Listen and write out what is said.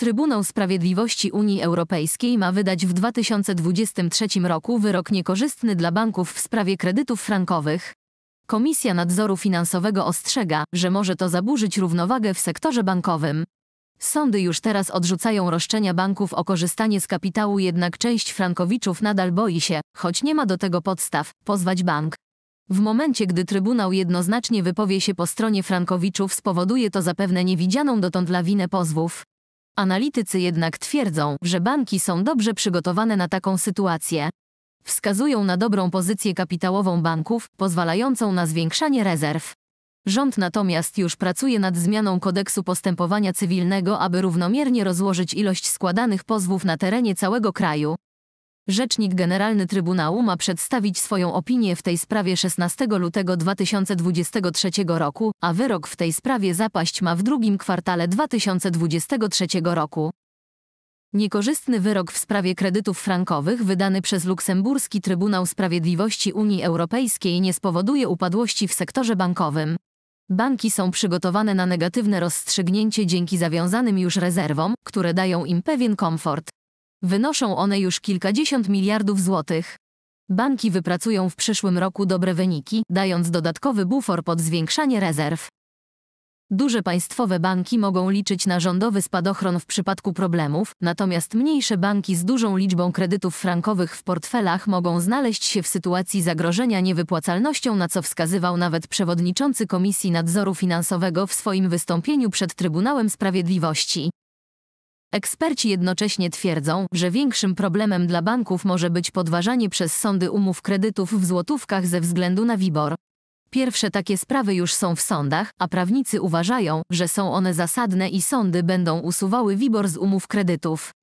Trybunał Sprawiedliwości Unii Europejskiej ma wydać w 2023 roku wyrok niekorzystny dla banków w sprawie kredytów frankowych. Komisja Nadzoru Finansowego ostrzega, że może to zaburzyć równowagę w sektorze bankowym. Sądy już teraz odrzucają roszczenia banków o korzystanie z kapitału, jednak część frankowiczów nadal boi się, choć nie ma do tego podstaw, pozwać bank. W momencie, gdy Trybunał jednoznacznie wypowie się po stronie frankowiczów, spowoduje to zapewne niewidzianą dotąd lawinę pozwów. Analitycy jednak twierdzą, że banki są dobrze przygotowane na taką sytuację. Wskazują na dobrą pozycję kapitałową banków, pozwalającą na zwiększanie rezerw. Rząd natomiast już pracuje nad zmianą kodeksu postępowania cywilnego, aby równomiernie rozłożyć ilość składanych pozwów na terenie całego kraju. Rzecznik Generalny Trybunału ma przedstawić swoją opinię w tej sprawie 16 lutego 2023 roku, a wyrok w tej sprawie zapaść ma w drugim kwartale 2023 roku. Niekorzystny wyrok w sprawie kredytów frankowych wydany przez luksemburski Trybunał Sprawiedliwości Unii Europejskiej nie spowoduje upadłości w sektorze bankowym. Banki są przygotowane na negatywne rozstrzygnięcie dzięki zawiązanym już rezerwom, które dają im pewien komfort. Wynoszą one już kilkadziesiąt miliardów złotych. Banki wypracują w przyszłym roku dobre wyniki, dając dodatkowy bufor pod zwiększanie rezerw. Duże państwowe banki mogą liczyć na rządowy spadochron w przypadku problemów, natomiast mniejsze banki z dużą liczbą kredytów frankowych w portfelach mogą znaleźć się w sytuacji zagrożenia niewypłacalnością, na co wskazywał nawet przewodniczący Komisji Nadzoru Finansowego w swoim wystąpieniu przed Trybunałem Sprawiedliwości. Eksperci jednocześnie twierdzą, że większym problemem dla banków może być podważanie przez sądy umów kredytów w złotówkach ze względu na WIBOR. Pierwsze takie sprawy już są w sądach, a prawnicy uważają, że są one zasadne i sądy będą usuwały WIBOR z umów kredytów.